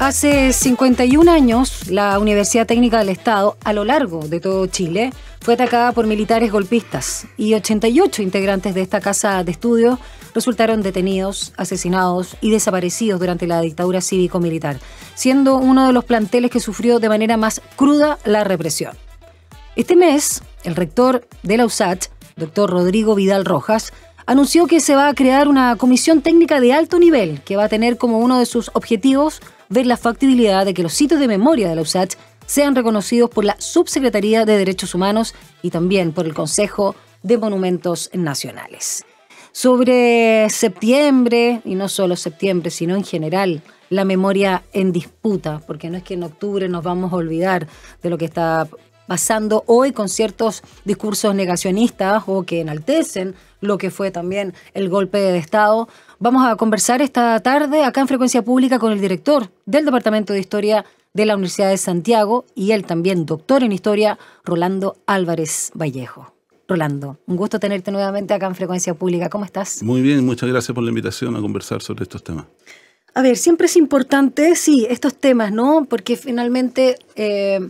Hace 51 años, la Universidad Técnica del Estado, a lo largo de todo Chile, fue atacada por militares golpistas y 88 integrantes de esta casa de estudios resultaron detenidos, asesinados y desaparecidos durante la dictadura cívico-militar, siendo uno de los planteles que sufrió de manera más cruda la represión. Este mes, el rector de la USAT, doctor Rodrigo Vidal Rojas, anunció que se va a crear una comisión técnica de alto nivel que va a tener como uno de sus objetivos ver la factibilidad de que los sitios de memoria de la USACH sean reconocidos por la Subsecretaría de Derechos Humanos y también por el Consejo de Monumentos Nacionales. Sobre septiembre, y no solo septiembre, sino en general, la memoria en disputa, porque no es que en octubre nos vamos a olvidar de lo que está pasando hoy con ciertos discursos negacionistas o que enaltecen lo que fue también el golpe de Estado, Vamos a conversar esta tarde acá en Frecuencia Pública con el director del Departamento de Historia de la Universidad de Santiago y él también doctor en historia, Rolando Álvarez Vallejo. Rolando, un gusto tenerte nuevamente acá en Frecuencia Pública. ¿Cómo estás? Muy bien, muchas gracias por la invitación a conversar sobre estos temas. A ver, siempre es importante, sí, estos temas, ¿no? Porque finalmente eh,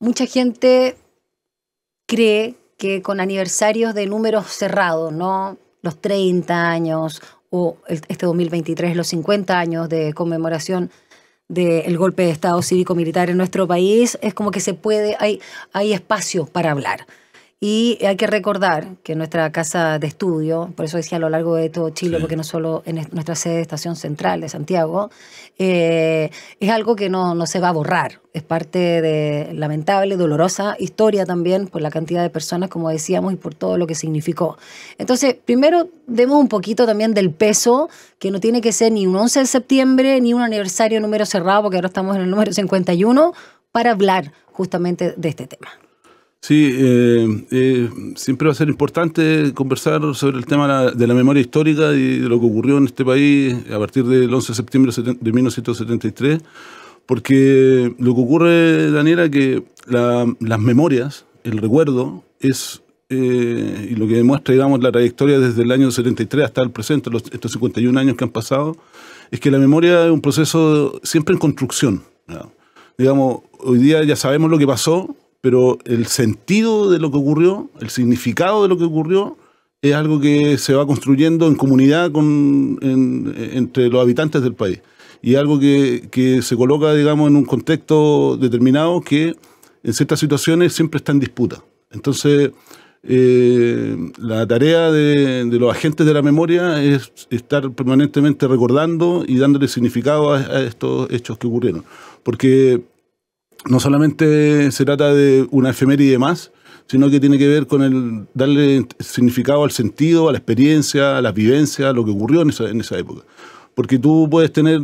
mucha gente cree que con aniversarios de números cerrados, ¿no? los 30 años o este 2023 los 50 años de conmemoración del golpe de Estado cívico-militar en nuestro país, es como que se puede, hay, hay espacio para hablar. Y hay que recordar que nuestra casa de estudio, por eso decía a lo largo de todo Chile, porque no solo en nuestra sede de Estación Central de Santiago, eh, es algo que no, no, se va a borrar. Es parte de lamentable, dolorosa historia también por la cantidad de personas, como decíamos, y por todo lo que significó. Entonces, primero demos un poquito también del peso, que no tiene que ser ni un 11 de septiembre, ni un aniversario número cerrado, porque ahora estamos en el número 51, para hablar justamente de este tema. Sí, eh, eh, siempre va a ser importante conversar sobre el tema de la memoria histórica y de lo que ocurrió en este país a partir del 11 de septiembre de 1973, porque lo que ocurre, Daniela, que las memorias, el recuerdo, es eh, y lo que demuestra, digamos, la trayectoria desde el año 73 hasta el presente, estos 51 años que han pasado, es que la memoria es un proceso siempre en construcción. Digamos, hoy día ya sabemos lo que pasó, pero el sentido de lo que ocurrió, el significado de lo que ocurrió, es algo que se va construyendo en comunidad con, entre los habitantes del país. Y algo que, se coloca, digamos, en un contexto determinado que en ciertas situaciones siempre está en disputa. Entonces, eh, la tarea de, los agentes de la memoria es estar permanentemente recordando y dándole significado a, a estos hechos que ocurrieron. Porque no solamente se trata de una efeméride más, sino que tiene que ver con el darle significado al sentido, a la experiencia, a las vivencias, a lo que ocurrió en esa, época. Porque tú puedes tener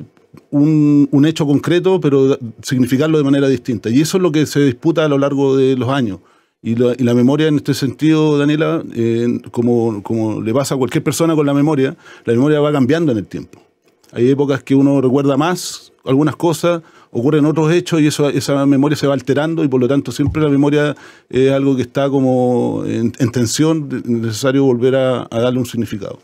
un, hecho concreto, pero significarlo de manera distinta. Y eso es lo que se disputa a lo largo de los años. Y la, memoria en este sentido, Daniela, eh, como, como le pasa a cualquier persona con la memoria, la memoria va cambiando en el tiempo. Hay épocas que uno recuerda más algunas cosas, ocurren otros hechos y eso, esa memoria se va alterando y por lo tanto siempre la memoria es algo que está como en, tensión, necesario volver a, darle un significado.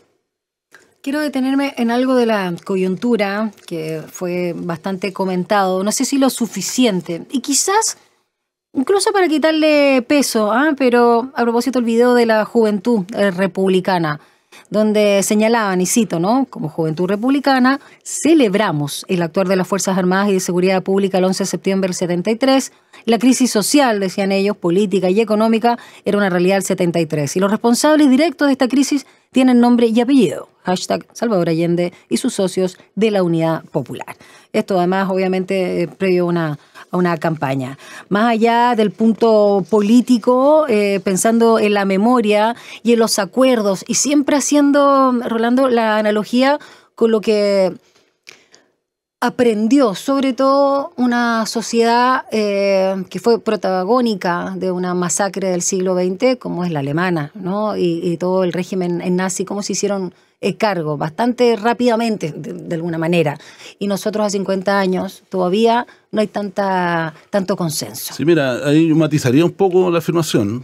Quiero detenerme en algo de la coyuntura que fue bastante comentado, no sé si lo suficiente, y quizás incluso para quitarle peso, ¿ah? pero a propósito el video de la juventud eh, republicana donde señalaban, y cito, ¿no? Como Juventud Republicana, celebramos el actuar de las Fuerzas Armadas y de Seguridad Pública el 11 de septiembre del 73. La crisis social, decían ellos, política y económica, era una realidad del 73. Y los responsables directos de esta crisis tienen nombre y apellido. Hashtag Salvador Allende y sus socios de la Unidad Popular. Esto además, obviamente, eh, previo a una una campaña. Más allá del punto político, eh, pensando en la memoria y en los acuerdos, y siempre haciendo, Rolando, la analogía con lo que aprendió, sobre todo una sociedad eh, que fue protagónica de una masacre del siglo XX, como es la alemana, ¿no? y, todo el régimen nazi, cómo se hicieron eh, cargo bastante rápidamente, de, alguna manera. Y nosotros a 50 años todavía no hay tanta, tanto consenso. Sí, mira, ahí matizaría un poco la afirmación.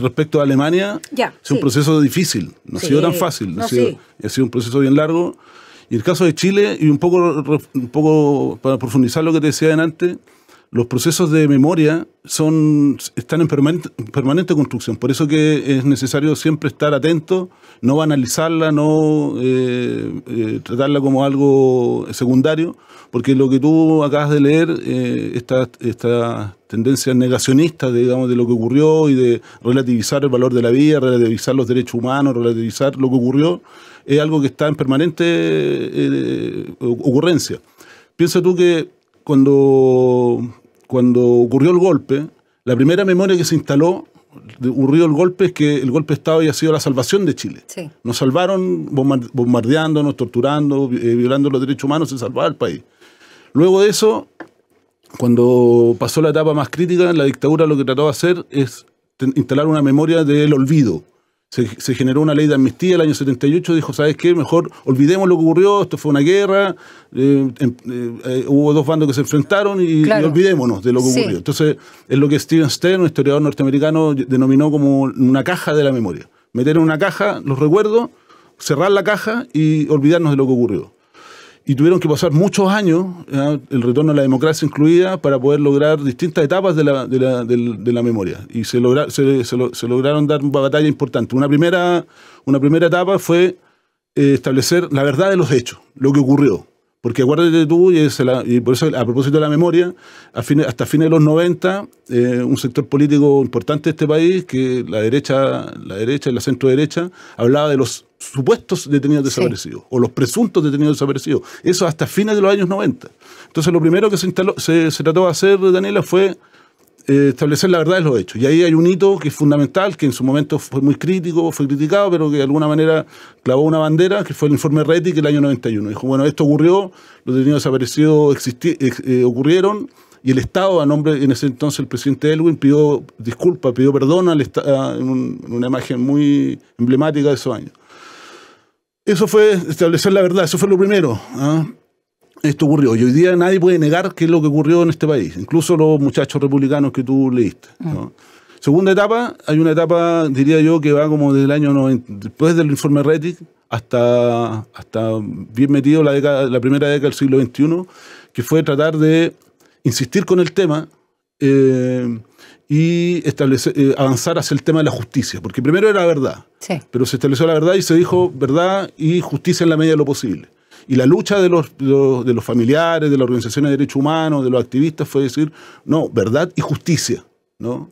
Respecto a Alemania, ya, es un proceso difícil, no ha sido tan fácil, no, ha, sido, ha sido un proceso bien largo. Y el caso de Chile, y un poco, un poco para profundizar lo que te decía delante, los procesos de memoria son, están en permanente, construcción. Por eso que es necesario siempre estar atento, no banalizarla, no eh, eh, tratarla como algo secundario, porque lo que tú acabas de leer, eh, esta, tendencia negacionista, digamos, de lo que ocurrió y de relativizar el valor de la vida, relativizar los derechos humanos, relativizar lo que ocurrió, es algo que está en permanente eh, ocurrencia. Piensa tú que cuando cuando ocurrió el golpe, la primera memoria que se instaló ocurrió el golpe es que el golpe de Estado había sido la salvación de Chile. Nos salvaron bombardeándonos, torturando, eh, violando los derechos humanos, se salvaba el país. Luego de eso, cuando pasó la etapa más crítica, la dictadura lo que trató de hacer es instalar una memoria del olvido. Se, generó una ley de amnistía el año 78, dijo, ¿sabes qué? Mejor olvidemos lo que ocurrió, esto fue una guerra, eh, em, eh, eh, hubo dos bandos que se enfrentaron y, olvidémonos de lo que ocurrió. Entonces, es lo que Steven Stern, un historiador norteamericano, denominó como una caja de la memoria. Meter en una caja los recuerdos, cerrar la caja y olvidarnos de lo que ocurrió y tuvieron que pasar muchos años, el retorno a la democracia incluida, para poder lograr distintas etapas de la, memoria. Y se, logra, se, se, lograron dar una batalla importante. Una primera, una primera etapa fue eh, establecer la verdad de los hechos, lo que ocurrió. Porque acuérdate tú, y, es por eso a propósito de la memoria, hasta fines de los 90, eh, un sector político importante de este país, que la derecha, la derecha y la centro derecha, hablaba de los supuestos detenidos desaparecidos o los presuntos detenidos desaparecidos. Eso hasta fines de los años 90. Entonces lo primero que se, se trató de hacer, Daniela, fue eh, establecer la verdad de los hechos. Y ahí hay un hito que es fundamental, que en su momento fue muy crítico, fue criticado, pero que de alguna manera clavó una bandera, que fue el informe Rettig el año 91. Dijo, bueno, esto ocurrió, los detenidos desaparecidos eh, eh, ocurrieron, y el Estado, a nombre, en ese entonces el presidente Elwin, pidió disculpas, pidió perdón al en, una imagen muy emblemática de esos años. Eso fue establecer la verdad, eso fue lo primero. ¿ah? esto ocurrió. Y hoy día nadie puede negar qué es lo que ocurrió en este país, incluso los muchachos republicanos que tú leíste. Mm. Segunda etapa, hay una etapa, diría yo, que va como desde el año 90, después del informe Rettig hasta, hasta bien metido la, la primera década del siglo XXI, que fue tratar de insistir con el tema eh, y establecer, eh, avanzar hacia el tema de la justicia, porque primero era verdad, pero se estableció la verdad y se dijo verdad y justicia en la medida de lo posible. Y la lucha de los, de los, familiares, de las organizaciones de derechos humanos, de los activistas fue decir, no, verdad y justicia, ¿no?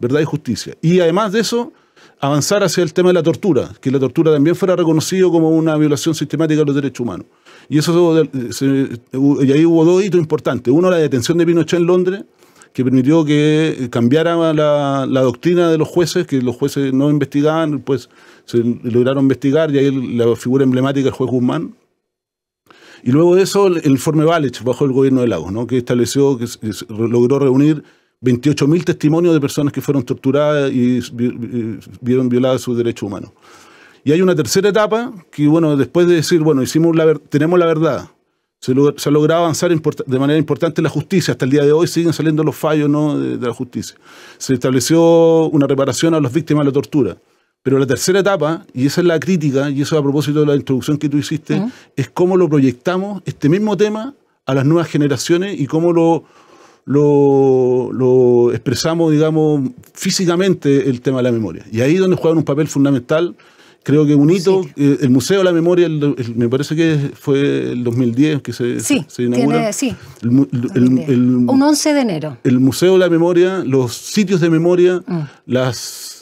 Verdad y justicia. Y además de eso, avanzar hacia el tema de la tortura, que la tortura también fuera reconocido como una violación sistemática de los derechos humanos. Y, eso, ahí hubo dos hitos importantes. Uno, la detención de Pinochet en Londres, que permitió que cambiara la, la, doctrina de los jueces, que los jueces no investigaban, pues se lograron investigar, y ahí la figura emblemática del juez Guzmán. Y luego de eso, el informe Valech, bajo el gobierno de Lagos, ¿no? que estableció, que logró reunir 28.000 testimonios de personas que fueron torturadas y vieron violadas sus derechos humanos. Y hay una tercera etapa que, bueno, después de decir, bueno, hicimos la tenemos la verdad, se, ha logrado avanzar de manera importante la justicia. Hasta el día de hoy siguen saliendo los fallos de la justicia. Se estableció una reparación a las víctimas de la tortura pero la tercera etapa, y esa es la crítica, y eso a propósito de la introducción que tú hiciste, es cómo lo proyectamos, este mismo tema, a las nuevas generaciones y cómo lo, lo, expresamos, digamos, físicamente el tema de la memoria. Y ahí es donde juegan un papel fundamental, creo que un hito, eh, el Museo de la Memoria, me parece que fue el 2010 que se, sí, se inauguró. sí, un 11 de enero. El Museo de la Memoria, los sitios de memoria, mm. las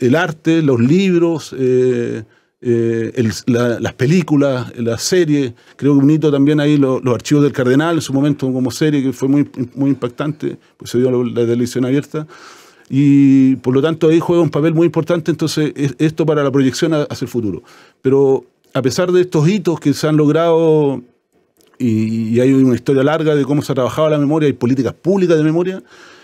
el arte, los libros, eh, eh, las películas, las series. Creo que un hito también ahí los archivos del Cardenal en su momento como serie, que fue muy, muy impactante, pues se dio la, televisión abierta. Y por lo tanto ahí juega un papel muy importante, entonces esto para la proyección hacia el futuro. Pero a pesar de estos hitos que se han logrado y, hay una historia larga de cómo se ha trabajado la memoria, y políticas públicas de memoria,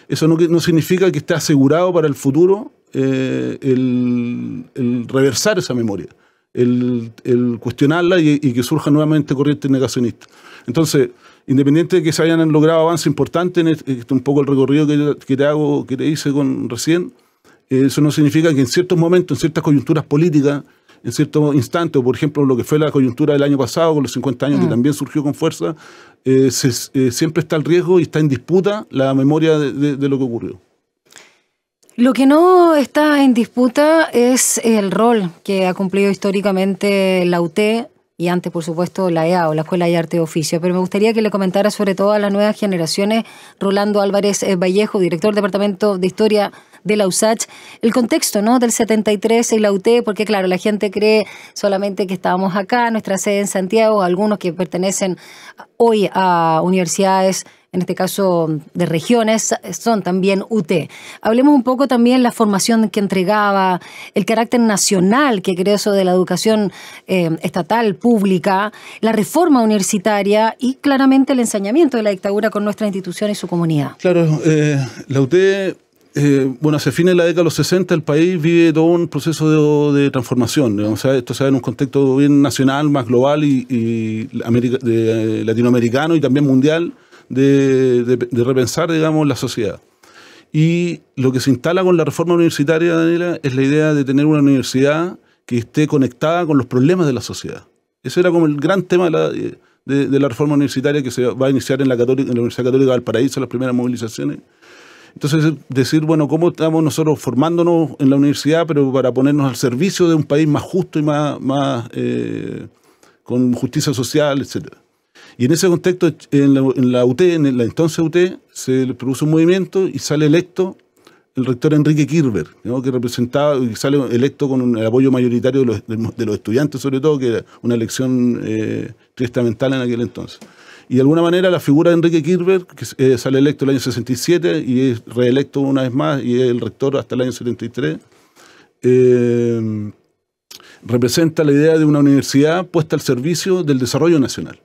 eso no, no significa que esté asegurado para el futuro eh, el, reversar esa memoria, el, cuestionarla y, que surja nuevamente corrientes negacionista Entonces, independiente de que se hayan logrado avances importantes, en este, este, un poco el recorrido que, te hago, que te hice con, recién, eh, eso no significa que en ciertos momentos, en ciertas coyunturas políticas, en ciertos instantes, por ejemplo lo que fue la coyuntura del año pasado, con los 50 años, que mm. también surgió con fuerza, eh, siempre está el riesgo y está en disputa la memoria de lo que ocurrió. Lo que no está en disputa es el rol que ha cumplido históricamente la UT y antes, por supuesto, la e o la Escuela de Arte y Oficio. Pero me gustaría que le comentara sobre todo a las nuevas generaciones, Rolando Álvarez eh, Vallejo, director del Departamento de Historia de la USACH, el contexto ¿no? del 73 y la UT, porque claro, la gente cree solamente que estábamos acá, nuestra sede en Santiago, algunos que pertenecen hoy a universidades en este caso de regiones, son también UT. Hablemos un poco también la formación que entregaba, el carácter nacional que creó eso de la educación eh, estatal, pública, la reforma universitaria y claramente el ensañamiento de la dictadura con nuestra institución y su comunidad. Claro, eh, la UT eh, bueno, hacia fines de la década de los 60 el país vive todo un proceso de, transformación. O sea, esto se da en un contexto bien nacional, más global y, eh, latinoamericano y también mundial de, repensar, digamos, la sociedad. Y lo que se instala con la reforma universitaria, Daniela, es la idea de tener una universidad que esté conectada con los problemas de la sociedad. Ese era como el gran tema de la, eh, reforma universitaria que se va a iniciar en la, en la Universidad Católica de Valparaíso, las primeras movilizaciones entonces, decir, bueno, ¿cómo estamos nosotros formándonos en la universidad, pero para ponernos al servicio de un país más justo y más, eh, con justicia social, etcétera? Y en ese contexto, en la, UT, en la entonces UT, se produce un movimiento y sale electo el rector Enrique Kirber, que representaba, y sale electo con el apoyo mayoritario de los, estudiantes, sobre todo, que era una elección eh, en aquel entonces. Y de alguna manera la figura de Enrique Kirber, que eh, sale electo el año 67 y es reelecto una vez más y es el rector hasta el año 73, eh, representa la idea de una universidad puesta al servicio del desarrollo nacional.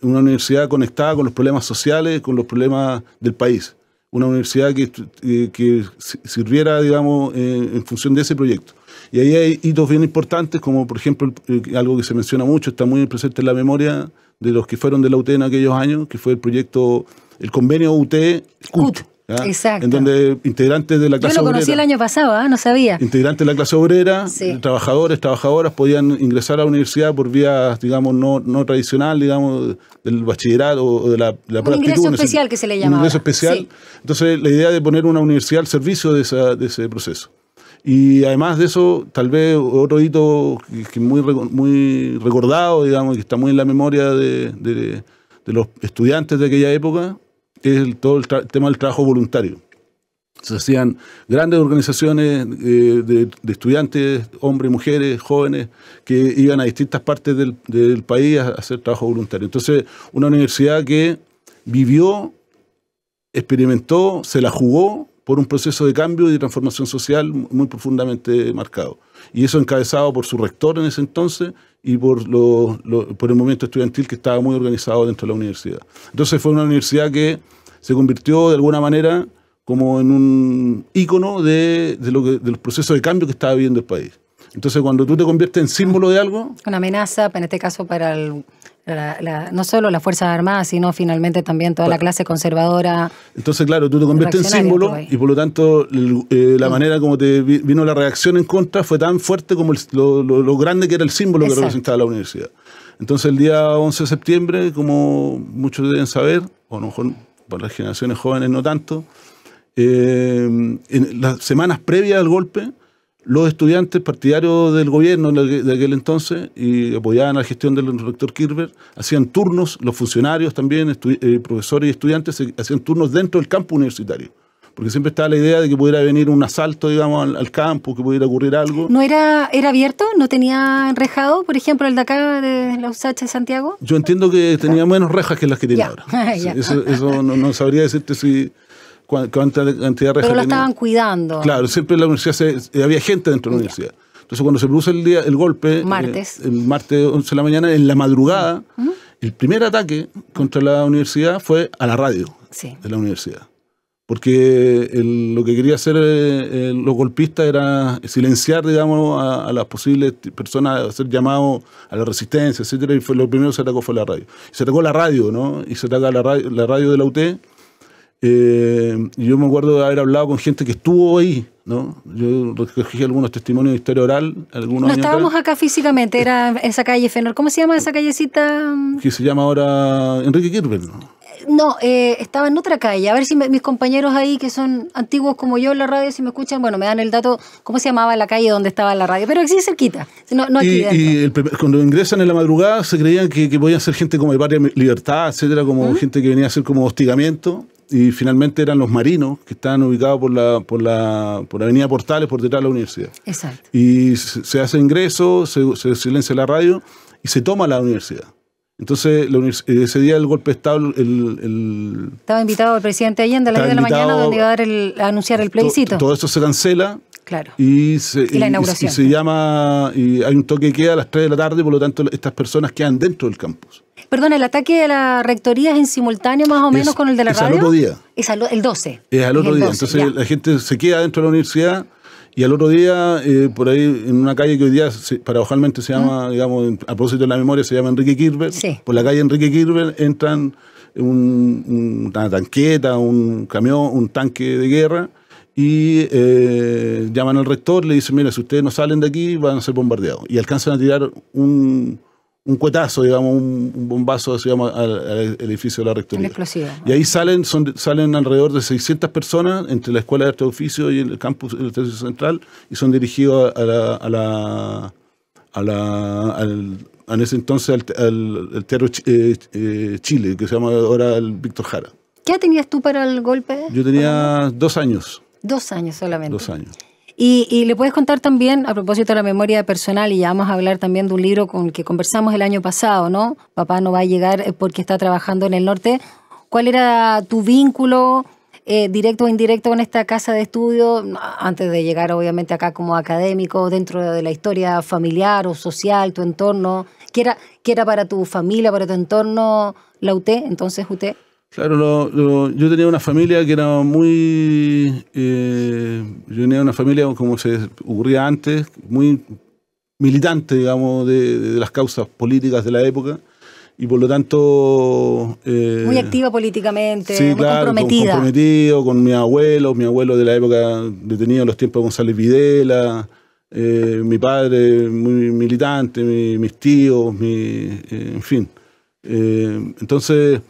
Una universidad conectada con los problemas sociales, con los problemas del país. Una universidad que, eh, que sirviera, digamos, en función de ese proyecto. Y ahí hay hitos bien importantes, como por ejemplo algo que se menciona mucho, está muy presente en la memoria de los que fueron de la UT en aquellos años, que fue el proyecto, el convenio UT-CUT. En donde integrantes de la clase obrera. Yo lo conocí el año pasado, ¿ah? no sabía. Integrantes de la clase obrera, eh, trabajadores, trabajadoras podían ingresar a la universidad por vías, digamos, no, no tradicional, digamos, del bachillerato o de la, la Un ingreso especial que se le llamaba. ingreso especial. Entonces, la idea de poner una universidad al servicio de, de ese proceso. Y además de eso, tal vez otro hito que muy, muy recordado, digamos, que está muy en la memoria de, los estudiantes de aquella época, es todo el tema del trabajo voluntario. Se hacían grandes organizaciones eh, de, estudiantes, hombres, mujeres, jóvenes, que iban a distintas partes del país a hacer trabajo voluntario. Entonces, una universidad que vivió, experimentó, se la jugó por un proceso de cambio y de transformación social muy profundamente marcado. Y eso encabezado por su rector en ese entonces y por, por el movimiento estudiantil que estaba muy organizado dentro de la universidad. Entonces fue una universidad que se convirtió de alguna manera como en un ícono de, de lo que, del proceso de cambio que estaba viviendo el país. Entonces cuando tú te conviertes en símbolo de algo... Una amenaza, en este caso para el no solo las Fuerzas Armadas, sino finalmente también toda la clase conservadora. Entonces, claro, tú te conviertes en símbolo pues, y por lo tanto eh, la manera como te vino la reacción en contra fue tan fuerte como lo, grande que era el símbolo que representaba la universidad. Entonces, el día 11 de septiembre, como muchos deben saber, o a lo mejor para las generaciones jóvenes no tanto, eh, en las semanas previas al golpe, los estudiantes partidarios del gobierno de aquel entonces y apoyaban la gestión del rector Kirber, hacían turnos, los funcionarios también, eh, profesores y estudiantes, hacían turnos dentro del campo universitario. Porque siempre estaba la idea de que pudiera venir un asalto, digamos, al, campo, que pudiera ocurrir algo. ¿No era, era abierto? ¿No tenía enrejado, por ejemplo, el de acá de la usacha de Santiago? Yo entiendo que tenía menos rejas que las que tiene ahora. Eso, eso no sabría decirte si, cuánta cantidad Pero la estaban cuidando. Claro, siempre la universidad eh, había gente dentro de la universidad. Entonces, cuando se produce el, día, el golpe, eh, martes. el martes 11 de la mañana, en la madrugada, el primer ataque contra la universidad fue a la radio de la universidad. Porque lo que quería hacer eh, los golpistas era silenciar, digamos, a, las posibles personas, hacer llamados a la resistencia, etcétera, y fue, lo primero que se atacó fue la radio. Y se atacó la radio, ¿no? Y se ataca la radio, la radio de la UT, eh, yo me acuerdo de haber hablado con gente que estuvo ahí, ¿no? Yo recogí algunos testimonios de historia oral. Algunos no estábamos acá físicamente, era esa calle Fenor. ¿Cómo se llama esa callecita? Que se llama ahora Enrique Kirchner, ¿no? no, eh, estaba en otra calle. A ver si mis compañeros ahí que son antiguos como yo en la radio, si me escuchan, bueno, me dan el dato, ¿cómo se llamaba la calle donde estaba la radio? Pero sí cerquita, no, Y, cuando ingresan en la madrugada se creían que, podían ser gente como de Patria Libertad, etcétera, como gente que venía a hacer como hostigamiento y finalmente eran los marinos que estaban ubicados por la, por la, por la avenida Portales, por detrás de la universidad. Exacto. Y se hace ingreso, se silencia la radio y se toma la universidad. Entonces, eh, ese día el golpe de El, estaba invitado el presidente Allende a las 10 de la mañana, donde iba a, dar el, anunciar el plebiscito. todo eso se cancela. Claro. Y se, la inauguración. Y se, llama. Y hay un toque que queda a las 3 de la tarde, por lo tanto, estas personas quedan dentro del campus. Perdón, ¿el ataque de la rectoría es en simultáneo más o menos con el de la radio? Es al otro día. Es al, el 12. Es al otro día. Entonces, la gente se queda dentro de la universidad y al otro día, eh, por ahí, en una calle que hoy día para paradojalmente se llama, digamos, a propósito de la memoria, se llama Enrique Kirbel. Por la calle Enrique Kirber entran una tanqueta, un camión, un tanque de guerra y eh, llaman al rector, le dicen, mira, si ustedes no salen de aquí van a ser bombardeados. Y alcanzan a tirar un, un cuetazo, digamos, un, bombazo digamos, al, edificio de la rectoría. Y ahí salen, son, salen alrededor de 600 personas entre la Escuela de Arte este Oficio y el campus Central y son dirigidos a la, a la, a la al, en ese entonces al, al, eh, eh, Chile, que se llama ahora el Víctor Jara. ¿Qué tenías tú para el golpe? Yo tenía dos años. Dos años solamente. Dos años. Y, le puedes contar también, a propósito de la memoria personal, y ya vamos a hablar también de un libro con el que conversamos el año pasado, ¿no? Papá no va a llegar eh, porque está trabajando en el norte. ¿Cuál era tu vínculo eh, directo o indirecto con esta casa de estudio, antes de llegar obviamente acá como académico, dentro de la historia familiar o social, tu entorno? ¿Qué era, qué era para tu familia, para tu entorno la UT, entonces UT? Claro, yo tenía una familia que era muy. Eh, yo tenía una familia, como se ocurría antes, muy militante, digamos, de, las causas políticas de la época y por lo tanto... Eh, muy activa políticamente, sí, muy comprometida. Con, comprometido con mi abuelo, mi abuelo de la época detenido en los tiempos de González Videla, eh, mi padre muy militante, mis tíos, mi, en fin. entonces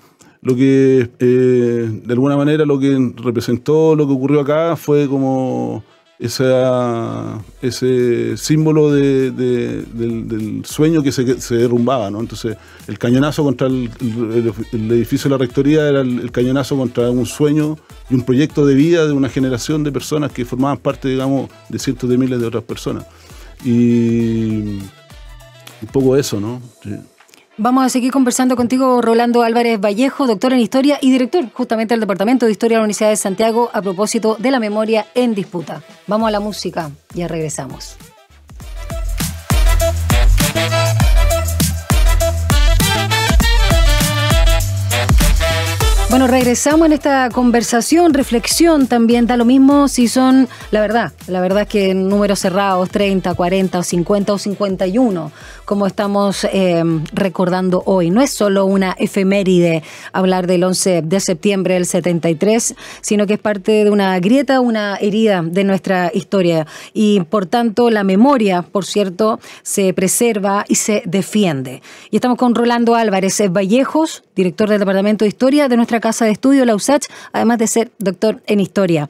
lo que eh, de alguna manera lo que representó lo que ocurrió acá fue como ese símbolo del, sueño que se, derrumbaba, ¿no? Entonces, el cañonazo contra el, edificio de la rectoría era el, cañonazo contra un sueño y un proyecto de vida de una generación de personas que formaban parte, digamos, de cientos de miles de otras personas. Y un poco eso, ¿no? Vamos a seguir conversando contigo, Rolando Álvarez Vallejo, doctor en Historia y director justamente del Departamento de Historia de la Universidad de Santiago a propósito de la memoria en disputa. Vamos a la música, ya regresamos. Bueno, regresamos en esta conversación, reflexión también, da lo mismo si son, la verdad, la verdad es que números cerrados, 30, 40 o 50 o 51, como estamos em, recordando hoy. No es solo una efeméride hablar del 11 de septiembre del 73, sino que es parte de una grieta, una herida de nuestra historia. Y por tanto, la memoria, por cierto, se preserva y se defiende. Y estamos con Rolando Álvarez Vallejos, director del Departamento de Historia de nuestra casa de estudio, la USACH, además de ser doctor en historia.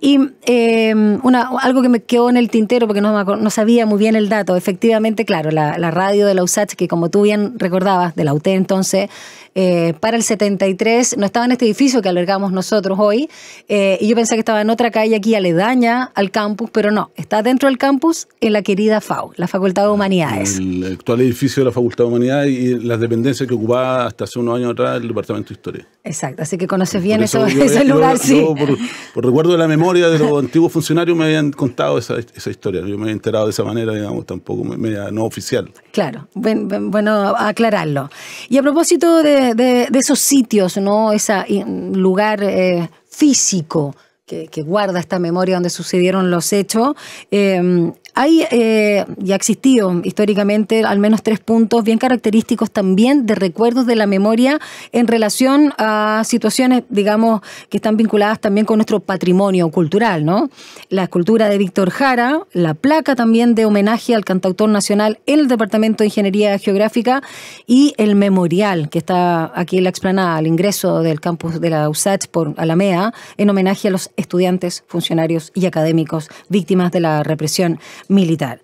Y em, una, algo que me quedó en el tintero, porque no, no sabía muy bien el dato, efectivamente, claro, la, radio de la USACH, que como tú bien recordabas, de la UT entonces, eh, para el 73 no estaba en este edificio que albergamos nosotros hoy, eh, y yo pensé que estaba en otra calle aquí aledaña al campus, pero no, está dentro del campus en la querida FAU, la Facultad de Humanidades. El actual edificio de la Facultad de Humanidades y las dependencias que ocupaba hasta hace unos años atrás el Departamento de Historia. Exacto así que conoces bien eso, ese lugar, sí. Por, recuerdo de la memoria de los antiguos funcionarios me habían contado esa, historia, yo me había enterado de esa manera, digamos, tampoco no oficial. Claro, bueno, aclararlo. Y a propósito de, esos sitios, ¿no? Ese mm, lugar eh, físico, que, guarda esta memoria donde sucedieron los hechos. Em, hay, eh, y ha existido históricamente, al menos tres puntos bien característicos también de recuerdos de la memoria en relación a situaciones, digamos, que están vinculadas también con nuestro patrimonio cultural, ¿no? La escultura de Víctor Jara, la placa también de homenaje al cantautor nacional en el Departamento de Ingeniería Geográfica y el memorial que está aquí en la explanada, al ingreso del campus de la USACH por Alamea, en homenaje a los estudiantes, funcionarios y académicos víctimas de la represión militar.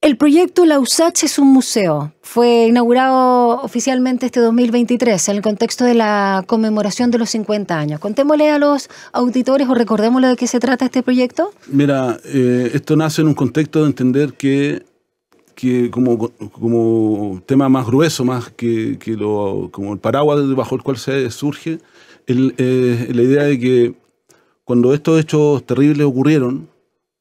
El proyecto La es un museo. Fue inaugurado oficialmente este 2023 en el contexto de la conmemoración de los 50 años. Contémosle a los auditores o recordémosle de qué se trata este proyecto. Mira, eh, esto nace en un contexto de entender que, que como, tema más grueso, más que, como el paraguas bajo el cual se surge, eh, la idea de que cuando estos hechos terribles ocurrieron,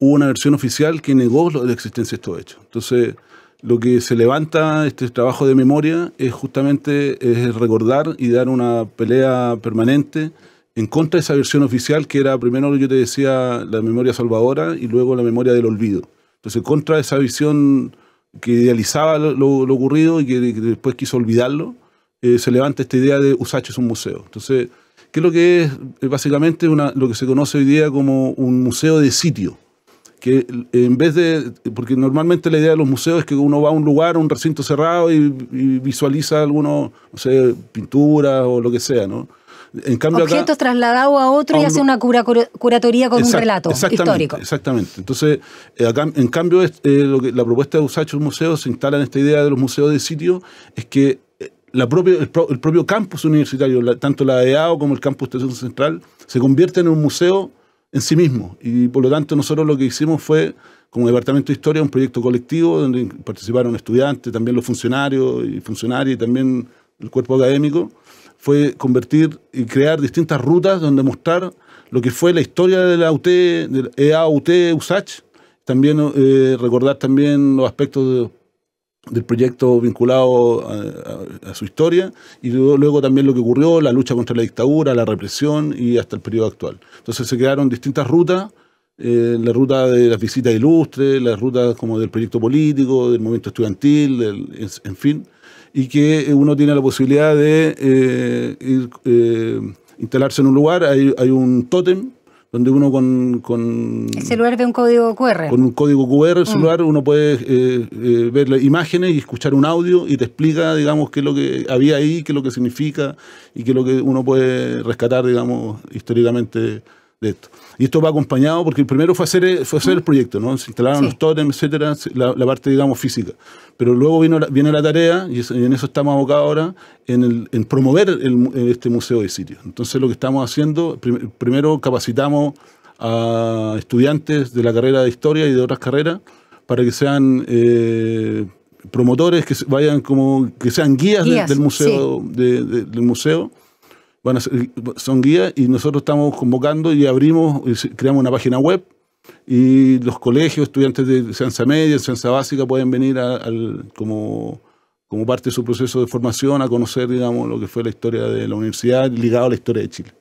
hubo una versión oficial que negó la existencia de estos hechos. Entonces, lo que se levanta este trabajo de memoria es justamente recordar y dar una pelea permanente en contra de esa versión oficial que era primero yo te decía la memoria salvadora y luego la memoria del olvido. Entonces, contra esa visión que idealizaba lo, ocurrido y que, después quiso olvidarlo, eh, se levanta esta idea de Usach es un museo. Entonces, ¿qué es lo que es? Básicamente lo que se conoce hoy día como un museo de sitio que eh, en vez de, porque normalmente la idea de los museos es que uno va a un lugar, a un recinto cerrado y, visualiza algunos, no sé, pinturas o lo que sea, ¿no? En cambio, Objetos trasladados a otro y hace una cura, curatoría con un relato histórico. Exactamente. Entonces, eh, en cambio, eh, la propuesta de Usacho Museos se instala en esta idea de los museos de sitio, es que el, propio campus universitario, tanto la EAO como el campus de Estación Central, se convierte en un museo en sí mismo. Y por lo tanto nosotros lo que hicimos fue, como Departamento de Historia, un proyecto colectivo donde participaron estudiantes, también los funcionarios y funcionarios y también el cuerpo académico, fue convertir y crear distintas rutas donde mostrar lo que fue la historia de la UT, del EAUT, USACH, también eh, recordar también los aspectos de del proyecto vinculado a, su historia y luego, también lo que ocurrió, la lucha contra la dictadura, la represión y hasta el periodo actual. Entonces se crearon distintas rutas, eh, la ruta de las visitas ilustres, las rutas como del proyecto político, del movimiento estudiantil, en, fin, y que uno tiene la posibilidad de eh, eh, instalarse en un lugar, hay, hay un tótem donde uno con, con... El celular ve un código QR. Con un código QR mm. celular uno puede eh, eh, ver las imágenes y escuchar un audio y te explica, digamos, qué es lo que había ahí, qué es lo que significa y qué es lo que uno puede rescatar, digamos, históricamente y esto va acompañado porque el primero fue hacer, fue hacer el mm. proyecto, ¿no? Se instalaron los totems, etcétera, la, parte, digamos, física. Pero luego vino viene la tarea, y, en eso estamos abocados ahora, en, promover eh, este museo de sitio. Entonces, lo que estamos haciendo, primero capacitamos a estudiantes de la carrera de historia y de otras carreras para que sean. Eh, promotores que vayan como que sean guías, del museo del museo eh, son guías y nosotros estamos convocando y abrimos, eh, creamos una página web y los colegios, estudiantes de ciencia media, ciencia básica pueden venir al como, como parte de su proceso de formación a conocer, digamos, lo que fue la historia de la universidad ligado a la historia de Chile.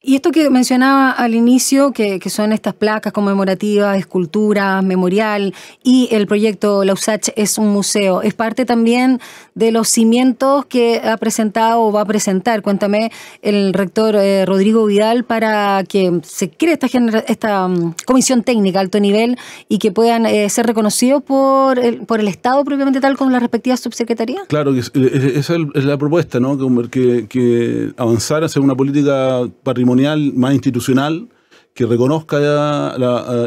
Y esto que mencionaba al inicio, que, son estas placas conmemorativas, esculturas, memorial, y el proyecto Lausach es un museo, es parte también de los cimientos que ha presentado o va a presentar, cuéntame, el rector eh, Rodrigo Vidal para que se cree esta, esta mm, comisión técnica alto nivel y que puedan eh, ser reconocidos por el, por el Estado propiamente tal como las respectivas subsecretarías. Claro, esa es la propuesta, ¿no? Que, que avanzar hacia una política para más institucional que reconozca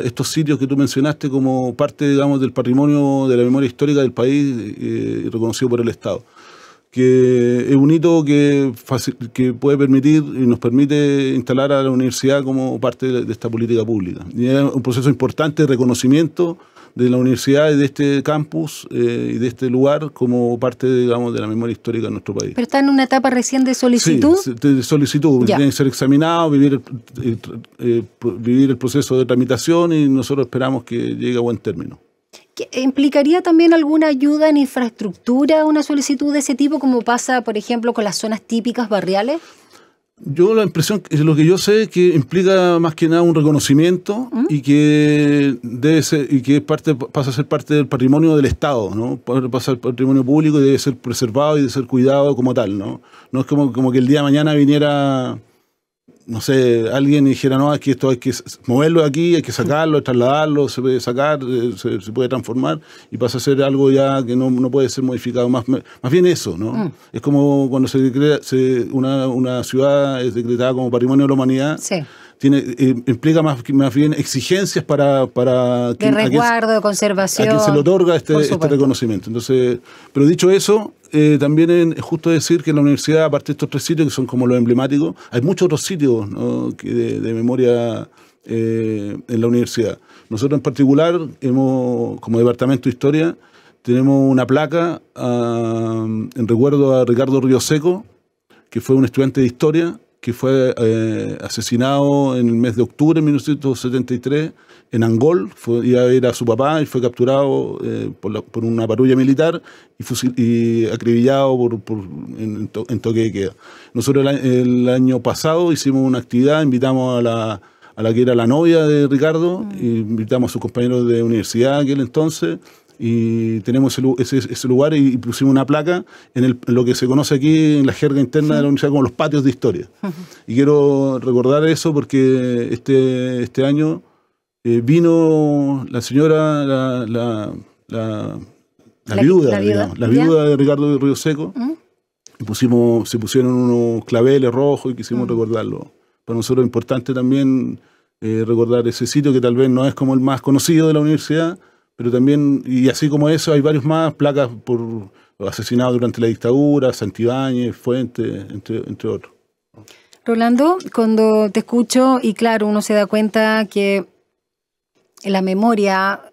estos sitios que tú mencionaste como parte, digamos, del patrimonio de la memoria histórica del país eh, reconocido por el Estado que es un hito que, puede permitir y nos permite instalar a la universidad como parte de esta política pública. Y es un proceso importante de reconocimiento de la universidad y de este campus eh, y de este lugar como parte, digamos, de la memoria histórica de nuestro país. Pero está en una etapa recién de solicitud. Sí, de solicitud. Ya. que ser examinado, vivir, eh, eh, vivir el proceso de tramitación y nosotros esperamos que llegue a buen término implicaría también alguna ayuda en infraestructura, una solicitud de ese tipo, como pasa, por ejemplo, con las zonas típicas barriales? Yo la impresión, eh, lo que yo sé es que implica más que nada un reconocimiento ¿Mm? y que debe ser, y que parte, pasa a ser parte del patrimonio del Estado, ¿no? Pasa al patrimonio público y debe ser preservado y debe ser cuidado como tal, ¿no? No es como, como que el día de mañana viniera no sé, alguien dijera, no, aquí esto hay que moverlo de aquí, hay que sacarlo, trasladarlo, se puede sacar, eh, se, puede transformar y pasa a ser algo ya que no, no puede ser modificado. Más, más bien eso, ¿no? Mm. Es como cuando se crea una, una, ciudad es decretada como patrimonio de la humanidad. Tiene, eh, implica más, más bien exigencias para... para de quien, de conservación. se le otorga este, este reconocimiento. Entonces, pero dicho eso, eh, también es justo decir que en la universidad, aparte de estos tres sitios que son como los emblemáticos, hay muchos otros sitios de, memoria eh, en la universidad. Nosotros en particular, hemos, como Departamento de Historia, tenemos una placa ah, en recuerdo a Ricardo Río Seco, que fue un estudiante de historia que fue eh, asesinado en el mes de octubre de 1973 en Angol, fue, iba a ver a su papá y fue capturado eh, por, por, una parulla militar y, y acribillado por, por en, toque de queda. Nosotros el, año pasado hicimos una actividad, invitamos a la, a la que era la novia de Ricardo, mm. invitamos a sus compañeros de universidad aquel entonces, y tenemos ese, lugar y, pusimos una placa en, lo que se conoce aquí en la jerga interna de la universidad como los patios de historia. Y quiero recordar eso porque este, este año eh, vino la señora, la, la, viuda, digamos, la viuda de Ricardo Río Seco, y pusimos, se pusieron unos claveles rojos y quisimos mm. recordarlo. Para nosotros es importante también eh, recordar ese sitio que tal vez no es como el más conocido de la universidad, pero también, y así como eso, hay varios más, placas por asesinados durante la dictadura, Santibáñez, fuente entre, entre otros. Rolando, cuando te escucho, y claro, uno se da cuenta que la memoria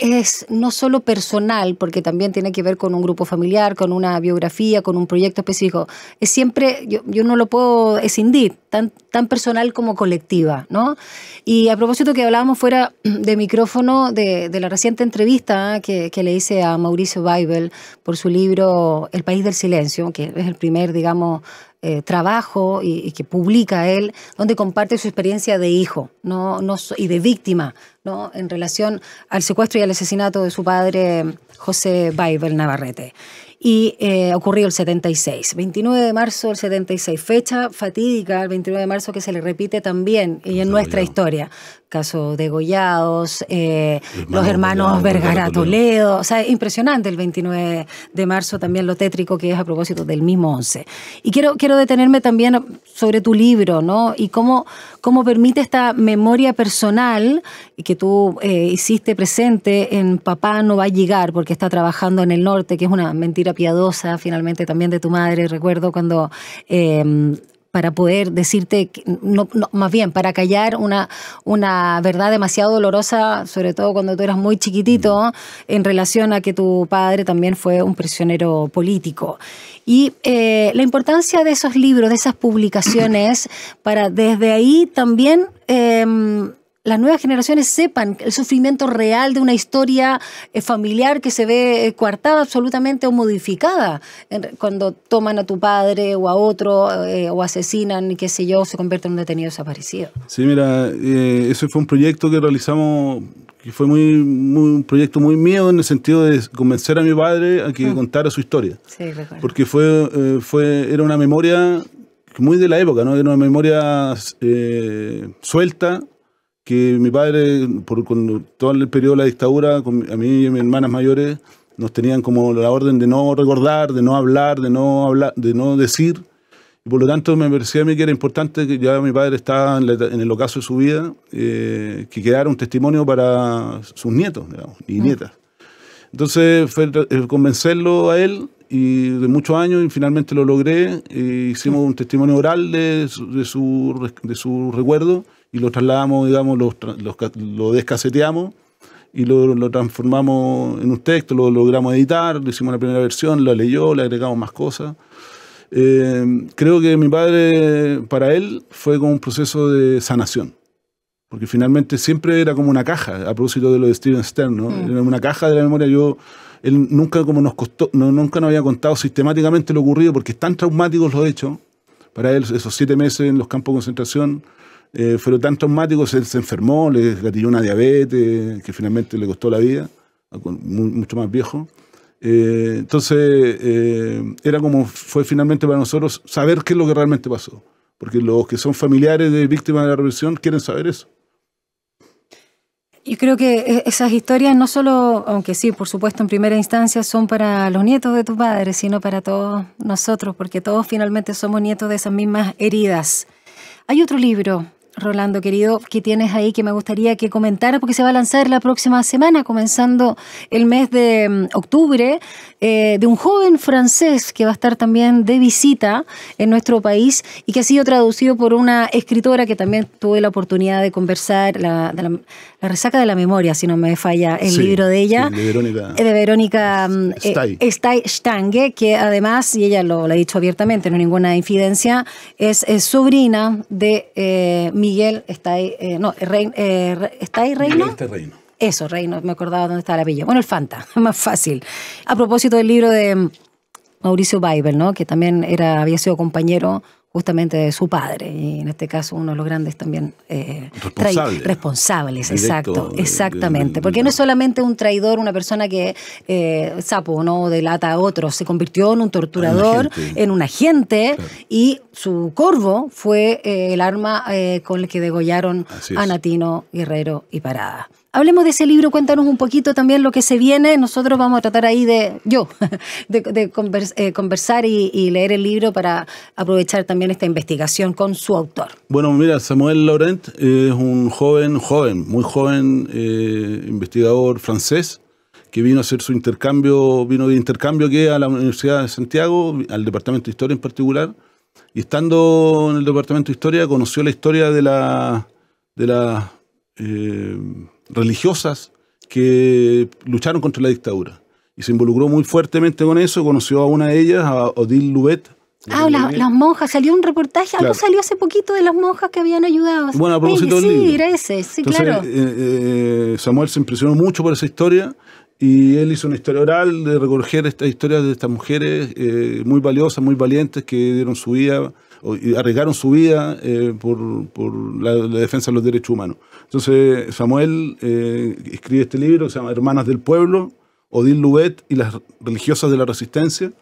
es no solo personal, porque también tiene que ver con un grupo familiar, con una biografía, con un proyecto específico. Es siempre, yo, no lo puedo escindir, tan, tan personal como colectiva, ¿no? Y a propósito que hablábamos fuera de micrófono de, la reciente entrevista ¿ah? que, que, le hice a Mauricio Weibel por su libro El País del Silencio, que es el primer, digamos, eh, trabajo y, que publica él, donde comparte su experiencia de hijo no, no, y de víctima ¿no? en relación al secuestro y al asesinato de su padre José Baibel Navarrete y eh, ocurrió el 76. 29 de marzo del 76, fecha fatídica, el 29 de marzo que se le repite también y en nuestra historia. Caso de Gollados, eh, los hermanos Vergara Toledo, o sea, impresionante el 29 de marzo también lo tétrico que es a propósito del mismo 11. Y quiero, quiero detenerme también sobre tu libro, ¿no? Y cómo, cómo permite esta memoria personal que tú eh, hiciste presente en Papá no va a llegar porque está trabajando en el norte, que es una mentira piadosa finalmente también de tu madre. Recuerdo cuando... Em, para poder decirte, no, más bien, para callar una, una verdad demasiado dolorosa, sobre todo cuando tú eras muy chiquitito, en relación a que tu padre también fue un prisionero político. Y eh, la importancia de esos libros, de esas publicaciones, para desde ahí también... Em, las nuevas generaciones sepan el sufrimiento real de una historia eh, familiar que se ve eh, coartada absolutamente o modificada cuando toman a tu padre o a otro eh, o asesinan, y qué sé yo, se convierte en un detenido desaparecido. Sí, mira, eh, ese fue un proyecto que realizamos que fue muy, un proyecto muy mío en el sentido de convencer a mi padre a que mm. contara su historia. Sí, Porque fue, fue, era una memoria muy de la época, ¿no? Era una memoria suelta, que mi padre, por, con todo el periodo de la dictadura, a mí y a mis hermanas mayores, nos tenían como la orden de no recordar, de no hablar, de no, hablar, de no decir. Y por lo tanto me parecía a mí que era importante que ya mi padre estaba en, el ocaso de su vida, eh, que quedara un testimonio para sus nietos y mm. nietas. Entonces fue convencerlo a él y de muchos años y finalmente lo logré. Eh, hicimos un testimonio oral de su, de su recuerdo y lo trasladamos, digamos, lo, lo, descaseteamos y lo, transformamos en un texto, lo logramos editar, lo hicimos la primera versión, lo leyó, le agregamos más cosas. Eh, creo que mi padre, para él, fue como un proceso de sanación. Porque finalmente siempre era como una caja, a propósito de lo de Steven Stern, mm. una caja de la memoria. Yo, él nunca como nos costó, nunca nos había contado sistemáticamente lo ocurrido, porque es tan traumáticos los hechos. Para él, esos siete meses en los campos de concentración, eh, fueron tan traumáticos, él se enfermó, le gatilló una diabetes que finalmente le costó la vida, mucho más viejo. Eh, entonces, eh, era como fue finalmente para nosotros saber qué es lo que realmente pasó, porque los que son familiares de víctimas de la represión quieren saber eso. Yo creo que e, esas historias no solo, aunque sí, por supuesto, en primera instancia son para los nietos de tus padres, sino para todos nosotros, porque todos finalmente somos nietos de esas mismas heridas. Hay otro libro Rolando, querido, que tienes ahí que me gustaría que comentara porque se va a lanzar la próxima semana, comenzando el mes de mm, octubre, eh, de un joven francés que va a estar también de visita en nuestro país y que ha sido traducido por una escritora que también tuve la oportunidad de conversar, la, resaca de la memoria, si no me falla el libro de ella, de Verónica, eh, de Verónica mm, eh, Stange, que además, y ella lo, ha dicho abiertamente, no ninguna infidencia, es, sobrina de mi Miguel está ahí, eh, no, eh, eh, está ahí Reino. Este Reino. Eso, Reino, me acordaba dónde estaba la villa, Bueno, el Fanta, más fácil. A propósito del libro de mm, Mauricio Baibel ¿no? que también era, había sido compañero justamente de su padre, y en este caso uno de los grandes también eh, responsables, exacto, exactamente, porque no es solamente un traidor, una persona que eh, sapo, no delata a otros, se convirtió en un torturador, en un agente, y su corvo fue eh, el arma eh, con el que degollaron a Natino, Guerrero y Parada. Hablemos de ese libro, cuéntanos un poquito también lo que se viene. Nosotros vamos a tratar ahí de, yo, de, eh, conversar y, leer el libro para aprovechar también esta investigación con su autor. Bueno, mira, Samuel Laurent es un joven, joven, muy joven eh, investigador francés que vino a hacer su intercambio, vino de intercambio que a la Universidad de Santiago, al Departamento de Historia en particular, y estando en el Departamento de Historia conoció la historia de la, de la eh, religiosas que lucharon contra la dictadura. Y se involucró muy fuertemente con eso, conoció a una de ellas, a Odile Lubet Ah, las monjas, salió un reportaje, algo salió hace poquito de las monjas que habían ayudado. Bueno, a propósito sí, libro. sí, claro. Eh, eh, Samuel se impresionó mucho por esa historia y él hizo una historia oral de recoger estas historias de estas mujeres eh, muy valiosas, muy valientes que dieron su vida, o, arriesgaron su vida por, la defensa de los derechos humanos. Entonces Samuel eh, escribe este libro que se llama Hermanas del Pueblo, Odín Louvet y las religiosas de la resistencia,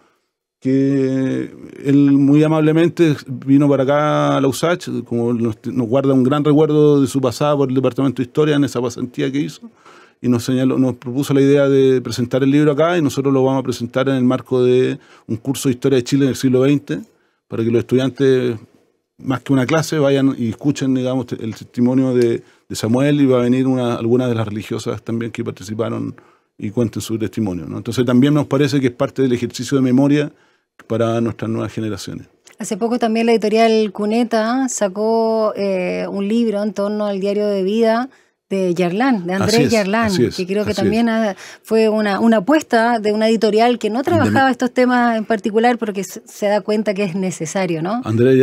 que él muy amablemente vino para acá a la USACH, como nos, guarda un gran recuerdo de su pasado por el Departamento de Historia en esa pasantía que hizo y nos, propuso la idea de presentar el libro acá y nosotros lo vamos a presentar en el marco de un curso de historia de Chile en el siglo XX para que los estudiantes, más que una clase, vayan y escuchen digamos, el testimonio de de Samuel y va a venir una, algunas de las religiosas también que participaron y cuenten su testimonio. Entonces también nos parece que es parte del ejercicio de memoria para nuestras nuevas generaciones. Hace poco también la editorial Cuneta sacó eh, un libro en torno al diario de vida de Yarlán, de Andrés Yarlán, que creo que también fue una, apuesta de una editorial que no trabajaba estos temas en particular, porque se da cuenta que es necesario, ¿no? Andrés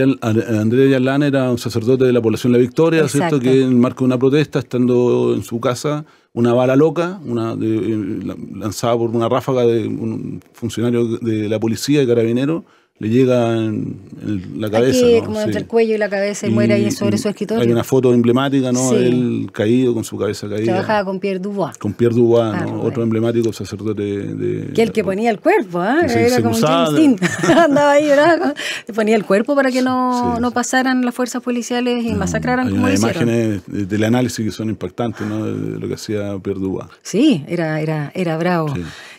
Yarlán era un sacerdote de la población La Victoria, ¿cierto? Que en marco de una protesta, estando en su casa, una bala loca, una eh, lanzada por una ráfaga de un funcionario de la policía, de carabinero, le llega en, la cabeza. Aquí, como entre el cuello y la cabeza y, muere ahí sobre su escritorio. Hay una foto emblemática, ¿no? Él caído con su cabeza caída. Trabajaba con Pierre Dubois. Con Pierre Dubois, otro emblemático sacerdote de, Que el que ponía el cuerpo, ¿eh? Era como un Andaba ahí, ¿verdad? Ponía el cuerpo para que no, pasaran las fuerzas policiales y masacraran hay imágenes del análisis que son impactantes, ¿no? De, lo que hacía Pierre Dubois. Sí, era, era, era bravo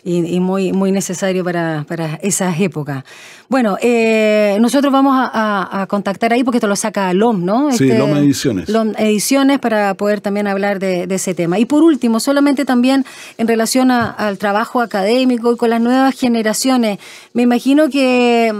y, muy, muy necesario para, para esas épocas. Bueno, eh, nosotros vamos a, contactar ahí porque esto lo saca LOM, ¿no? sí, este, LOM Ediciones. LOM Ediciones para poder también hablar de, ese tema. Y por último, solamente también en relación al trabajo académico y con las nuevas generaciones, me imagino que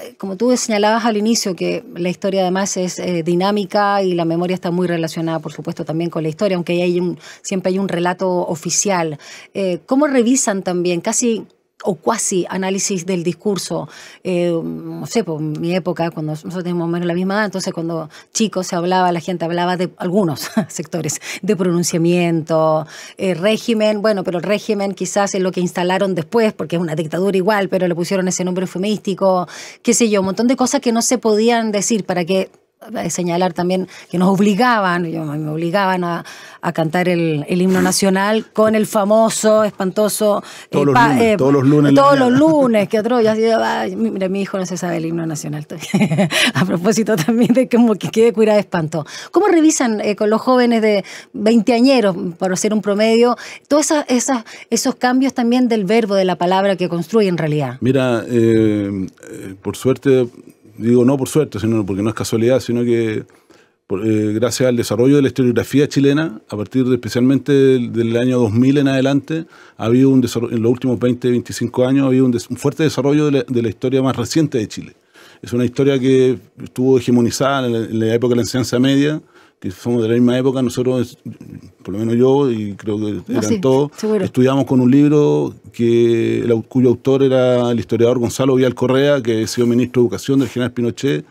eh, como tú señalabas al inicio, que la historia además es eh, dinámica y la memoria está muy relacionada, por supuesto, también con la historia, aunque hay un, siempre hay un relato oficial. Eh, ¿Cómo revisan también, casi o cuasi análisis del discurso. Eh, no sé, por mi época, cuando nosotros teníamos menos la misma edad, entonces cuando chicos se hablaba, la gente hablaba de algunos sectores, de pronunciamiento, eh, régimen, bueno, pero el régimen quizás es lo que instalaron después, porque es una dictadura igual, pero le pusieron ese nombre eufemístico, qué sé yo, un montón de cosas que no se podían decir para que eh, señalar también que nos obligaban, me obligaban a, cantar el, himno nacional con el famoso, espantoso... Eh, eh, todos, los, lunes, todos los lunes. que otro ya mira, mi hijo no se sabe el himno nacional. a propósito también de que quede cuidado de espanto. ¿Cómo revisan con los jóvenes de añeros, para hacer un promedio, todos esas, esos cambios también del verbo, de la palabra que construye en realidad? Mira, por suerte digo no por suerte, sino porque no es casualidad, sino que eh, gracias al desarrollo de la historiografía chilena, a partir especialmente del, año 2000 en adelante, ha habido un en los últimos 20, 25 años, ha habido un, fuerte desarrollo de la, historia más reciente de Chile. Es una historia que estuvo hegemonizada en la, época de la enseñanza media, que somos de la misma época, nosotros, por lo menos yo, y creo que ah, eran todos, estudiamos con un libro que, el, cuyo autor era el historiador Gonzalo Vial Correa, que ha sido ministro de Educación del general Pinochet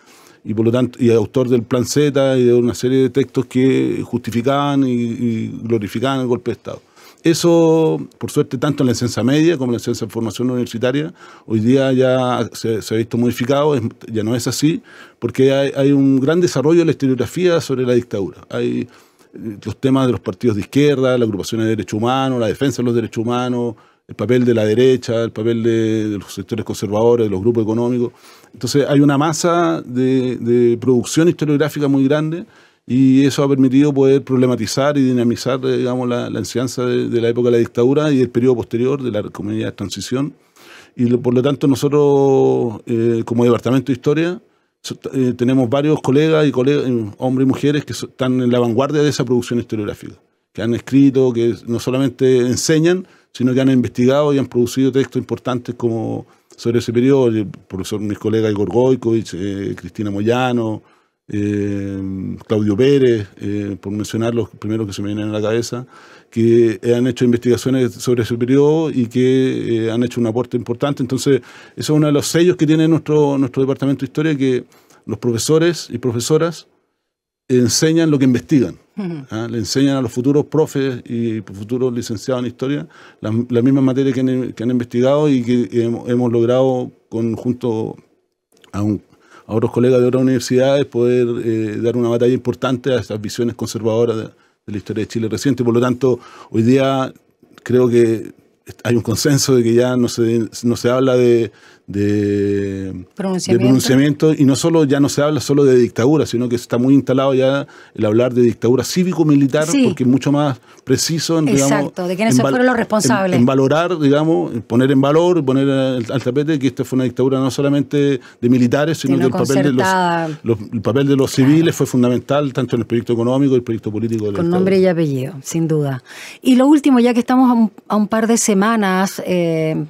y por lo tanto y autor del Plan Z y de una serie de textos que justificaban y, glorificaban el golpe de Estado. Eso, por suerte, tanto en la enseñanza media como en la enseñanza de formación universitaria, hoy día ya se, ha visto modificado, ya no es así, porque hay, hay, un gran desarrollo de la historiografía sobre la dictadura. Hay eh, los temas de los partidos de izquierda, la agrupación de derechos humanos, la defensa de los derechos humanos, el papel de la derecha, el papel de, los sectores conservadores, de los grupos económicos. Entonces hay una masa de, producción historiográfica muy grande y eso ha permitido poder problematizar y dinamizar eh, digamos, la, enseñanza de, la época de la dictadura y el periodo posterior de la comunidad de transición. Y por lo tanto nosotros, eh, como Departamento de Historia, eh, tenemos varios colegas y colegas, hombres y mujeres que están en la vanguardia de esa producción historiográfica, que han escrito, que no solamente enseñan, sino que han investigado y han producido textos importantes como sobre ese periodo, profesor, mis colegas Igor eh, Cristina Moyano, eh, Claudio Pérez, eh, por mencionar los primeros que se me vienen a la cabeza, que han hecho investigaciones sobre ese periodo y que han hecho un aporte importante. Entonces, eso es uno de los sellos que tiene nuestro, nuestro Departamento de Historia, que los profesores y profesoras enseñan lo que investigan. ¿ah? Le enseñan a los futuros profes y futuros licenciados en historia las mismas materias que han, investigado y que hemos, logrado con, junto a, un, otros colegas de otras universidades poder eh, dar una batalla importante a estas visiones conservadoras de, de, la historia de Chile reciente. Por lo tanto, hoy día creo que hay un consenso de que ya no se, no se habla de, de pronunciamiento. y no solo ya no se habla solo de dictadura, sino que está muy instalado ya el hablar de dictadura cívico-militar, porque es mucho más preciso en, Exacto, de quiénes fueron los responsables. En, valorar, digamos, poner en valor, poner al, tapete que esta fue una dictadura no solamente de militares, sino que el papel, de los, el papel de los civiles fue fundamental tanto en el proyecto económico y el proyecto político. Del Con nombre y apellido, sin duda. Y lo último, ya que estamos a un, par de semanas eh,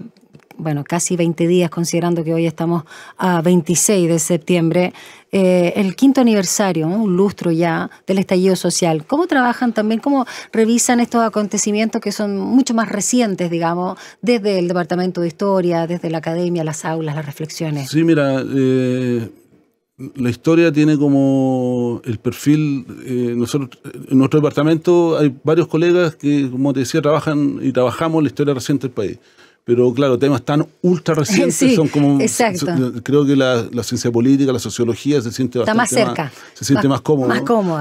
bueno, casi 20 días, considerando que hoy estamos a 26 de septiembre, eh, el quinto aniversario, un lustro ya del estallido social. ¿Cómo trabajan también, cómo revisan estos acontecimientos que son mucho más recientes, digamos, desde el Departamento de Historia, desde la academia, las aulas, las reflexiones? Sí, mira, eh, la historia tiene como el perfil, eh, nosotros, en nuestro departamento hay varios colegas que, como te decía, trabajan y trabajamos la historia reciente del país pero claro, temas tan ultra recientes son como. Eh, creo que la, ciencia política, la sociología se siente más cerca. se siente más, cómodo.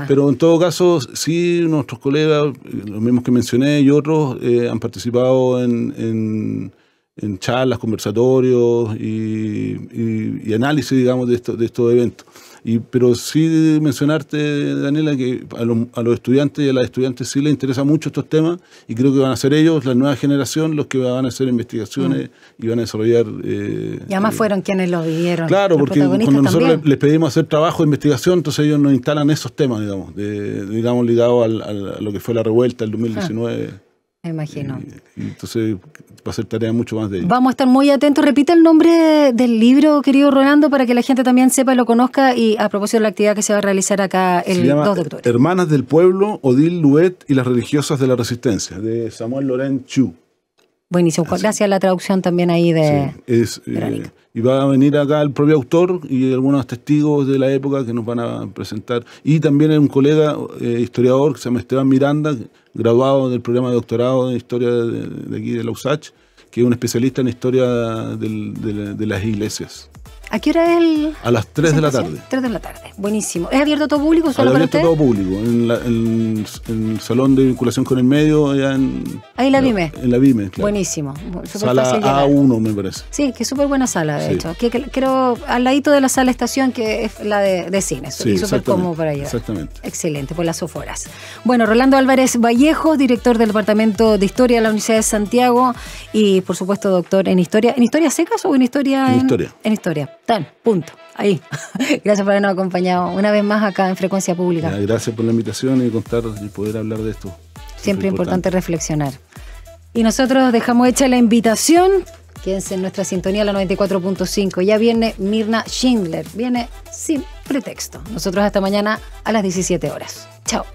Pero en todo caso, sí, nuestros colegas, eh, los mismos que mencioné y otros, eh, han participado en, charlas, conversatorios y, análisis, digamos, de, de estos eventos. Y, pero sí mencionarte, Daniela, que a, los estudiantes y a las estudiantes sí les interesan mucho estos temas y creo que van a ser ellos, la nueva generación, los que van a hacer investigaciones mm. y van a desarrollar... Eh, y además eh, fueron quienes lo vivieron. Claro, porque cuando nosotros les, pedimos hacer trabajo de investigación, entonces ellos nos instalan esos temas, digamos, de, digamos ligados a lo que fue la revuelta del 2019. Me imagino. Eh, entonces va a ser tarea mucho más de Vamos a estar muy atentos. Repita el nombre del libro, querido Rolando, para que la gente también sepa y lo conozca. Y a propósito de la actividad que se va a realizar acá el 2 de octubre. Hermanas del Pueblo, Odil Luet y las Religiosas de la Resistencia, de Samuel Lorenz Chu. Buenísimo. Gracias a la traducción también ahí de. Eh, y va a venir acá el propio autor y algunos testigos de la época que nos van a presentar. Y también un colega eh, historiador que se llama Esteban Miranda, graduado del programa de doctorado en historia de, aquí de la USACH, que es un especialista en historia de, las iglesias. ¿A qué hora es el.? A las 3 de la tarde. 3 de la tarde, buenísimo. ¿Es abierto todo público? Solo para abierto todo público, en, el Salón de Vinculación con el Medio, allá en. Ahí la Vime. En la Vime, Buenísimo. sala A1, me parece. Sí, que es súper buena sala, de hecho. Que, creo al ladito de la sala estación, que es la de, cine. Sí, para Exactamente. Excelente, por las soforas. Bueno, Rolando Álvarez Vallejo, director del Departamento de Historia de la Universidad de Santiago y, por supuesto, doctor en Historia. ¿En Historia secas o en Historia? en Historia. En Historia punto. Ahí. gracias por habernos acompañado una vez más acá en Frecuencia Pública. gracias por la invitación y contar y poder hablar de esto. Siempre, es importante. reflexionar. Y nosotros dejamos hecha la invitación. Quédense en nuestra sintonía a la 94.5. Ya viene Mirna Schindler. Viene sin pretexto. Nosotros hasta mañana a las 17 horas. Chao.